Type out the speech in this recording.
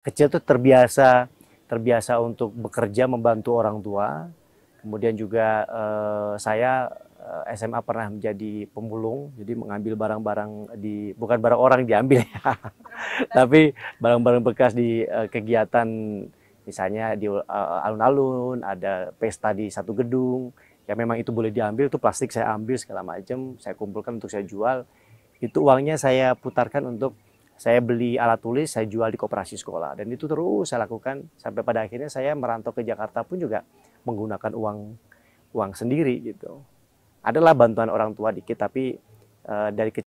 kecil tuh terbiasa terbiasa untuk bekerja membantu orang tua. Kemudian juga eh, saya eh, SMA pernah menjadi pemulung, jadi mengambil barang-barang di bukan barang orang diambil ya, tapi barang-barang bekas di uh, kegiatan misalnya di uh, alun-alun ada pesta di satu gedung, ya memang itu boleh diambil, itu plastik saya ambil segala macam, saya kumpulkan untuk saya jual, itu uangnya saya putarkan untuk saya beli alat tulis, saya jual di koperasi sekolah. Dan itu terus saya lakukan sampai pada akhirnya saya merantau ke Jakarta pun juga menggunakan uang uang sendiri gitu. Adalah bantuan orang tua dikit tapi uh, dari